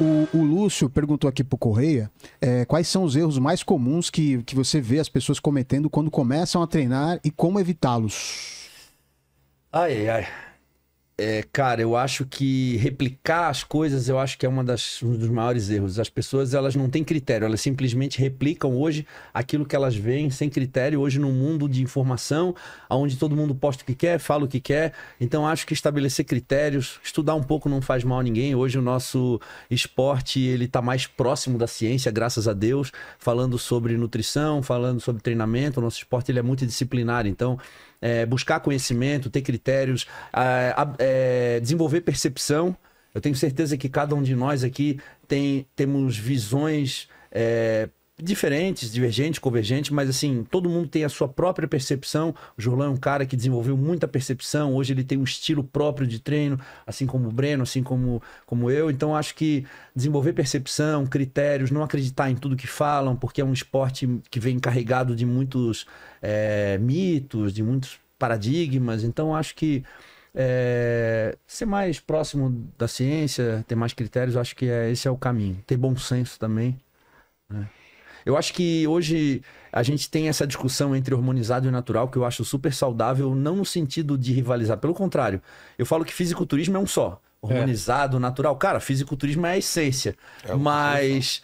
O, o, Lúcio perguntou aqui pro Correia é, quais são os erros mais comuns que, que você vê as pessoas cometendo quando começam a treinar e como evitá-los. Ai, ai. É, cara, eu acho que replicar as coisas, eu acho que é uma das, um dos maiores erros. As pessoas, elas não têm critério, elas simplesmente replicam hoje aquilo que elas veem sem critério, hoje no mundo de informação, onde todo mundo posta o que quer, fala o que quer. Então, acho que estabelecer critérios, estudar um pouco não faz mal a ninguém. Hoje o nosso esporte, ele está mais próximo da ciência, graças a Deus, falando sobre nutrição, falando sobre treinamento. O nosso esporte, ele é multidisciplinar, então... É, buscar conhecimento, ter critérios, é, é, é, desenvolver percepção. Eu tenho certeza que cada um de nós aqui tem, temos visões é, diferentes, divergentes, convergentes, mas assim, todo mundo tem a sua própria percepção. O Jorlan é um cara que desenvolveu muita percepção, hoje ele tem um estilo próprio de treino, assim como o Breno, assim como, como eu. Então acho que desenvolver percepção, critérios, não acreditar em tudo que falam, porque é um esporte que vem carregado de muitos é, mitos, de muitos paradigmas. Então acho que é, ser mais próximo da ciência, ter mais critérios, acho que é, esse é o caminho. Ter bom senso também. Né? Eu acho que hoje a gente tem essa discussão entre hormonizado e natural, que eu acho super saudável, não no sentido de rivalizar, pelo contrário. Eu falo que fisiculturismo é um só. Hormonizado, é. natural. Cara, fisiculturismo é a essência. É mas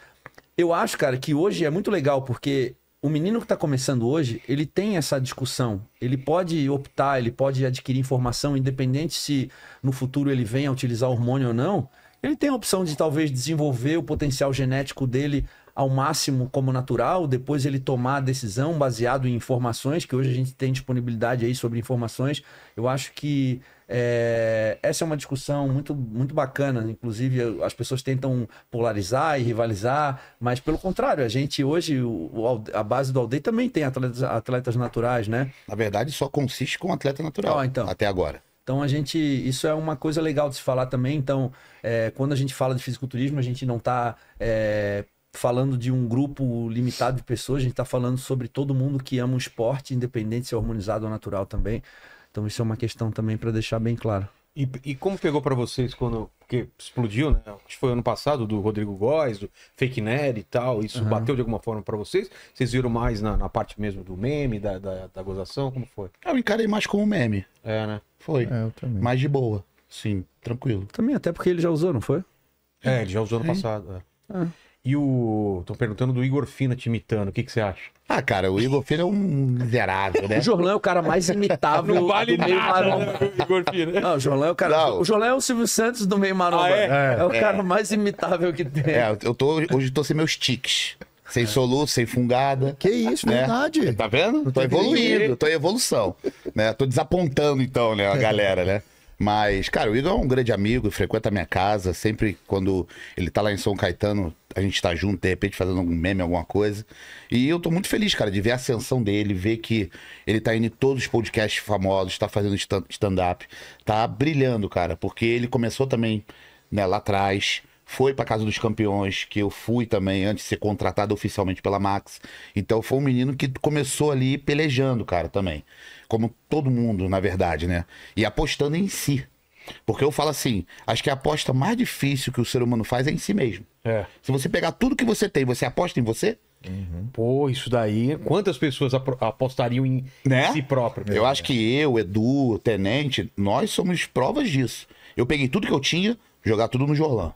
eu acho, cara, que hoje é muito legal, porque o menino que está começando hoje, ele tem essa discussão. Ele pode optar, ele pode adquirir informação, independente se no futuro ele venha utilizar hormônio ou não. Ele tem a opção de talvez desenvolver o potencial genético dele ao máximo como natural, depois ele tomar a decisão baseado em informações, que hoje a gente tem disponibilidade aí sobre informações. Eu acho que é, essa é uma discussão muito, muito bacana. Inclusive, as pessoas tentam polarizar e rivalizar, mas pelo contrário, a gente hoje, o, a base do aldeia também tem atletas, atletas naturais, né? Na verdade, só consiste com atleta natural ah, então. até agora. Então a gente, isso é uma coisa legal de se falar também. Então, é, quando a gente fala de fisiculturismo, a gente não está é, falando de um grupo limitado de pessoas, a gente está falando sobre todo mundo que ama o esporte, independente se é harmonizado ou natural também. Então isso é uma questão também para deixar bem claro. E, e como pegou para vocês quando porque explodiu, né? Acho que foi ano passado do Rodrigo Góes, do Fake Nerd e tal. Isso uhum. bateu de alguma forma para vocês? Vocês viram mais na, na parte mesmo do meme, da, da, da, gozação? Como foi? Eu encarei mais como meme. É, né? Foi. É, eu também. Mais de boa. Sim, tranquilo. Também, até porque ele já usou, não foi? É, ele já usou ano passado. É. Ah. E o. Estão perguntando do Igor Fina te imitando. O que, que você acha? Ah, cara, o Igor Fina é um miserável, né? O Jorlan é o cara mais imitável não vale do meio nada, maromba. Né, o Igor Fina. Não, o Jorlan é o cara. Não. O Jorlan é o Silvio Santos do meio maromba. Ah, é? É, é? o é. cara mais imitável que tem. É, eu tô, hoje tô sem meus tiques. Sem soluço, sem fungada. Que isso, né? verdade. Tá vendo? Tô evoluindo, tô em evolução. né? Tô desapontando, então, né, a galera, né? Mas, cara, o Igor é um grande amigo, frequenta a minha casa. Sempre quando ele tá lá em São Caetano, a gente tá junto, de repente, fazendo algum meme, alguma coisa. E eu tô muito feliz, cara, de ver a ascensão dele, ver que ele tá indo em todos os podcasts famosos, tá fazendo stand-up, tá brilhando, cara, porque ele começou também, né, lá atrás foi para casa dos campeões, que eu fui também antes de ser contratado oficialmente pela Max. Então foi um menino que começou ali pelejando, cara, também. Como todo mundo, na verdade, né? E apostando em si. Porque eu falo assim, acho que a aposta mais difícil que o ser humano faz é em si mesmo. É. Se você pegar tudo que você tem, você aposta em você? Uhum. Pô, isso daí. Quantas pessoas apostariam em, né? si próprio? Eu acho né? que eu, Edu, Tenente, nós somos provas disso. Eu peguei tudo que eu tinha, jogar tudo no Jorlan.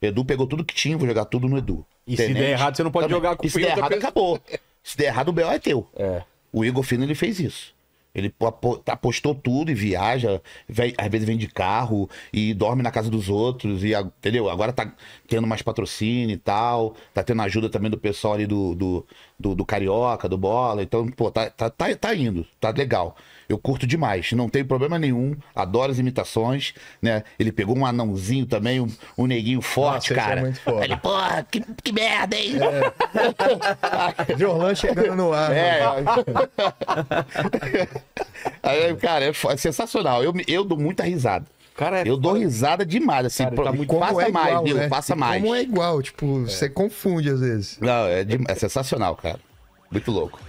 Edu pegou tudo que tinha, vou jogar tudo no Edu. E Tenente, se der errado, você não pode também. jogar com o E se der errado, acabou. Se der errado, o B.O. é teu. É. O Igor Fino, ele fez isso. Ele apostou tá, tudo e viaja, vem, às vezes vem de carro e dorme na casa dos outros, e entendeu? Agora tá tendo mais patrocínio e tal, tá tendo ajuda também do pessoal ali do, do, do, do Carioca, do Bola. Então, pô, tá, tá, tá, tá, indo, tá legal. Eu curto demais, não tem problema nenhum, adoro as imitações, né? Ele pegou um anãozinho também, um, um neguinho forte, Nossa, é cara. É Ele, porra, que, que merda, hein? É. Jorlan chegando no ar. É. Né? Aí, cara, é, é sensacional. Eu, eu dou muita risada. Cara, é eu dou risada demais, assim, cara, tá muito... passa é mais, igual, viu? Né? Passa e mais. Como é igual, tipo, é. você confunde às vezes. Não, é, de... é sensacional, cara. Muito louco.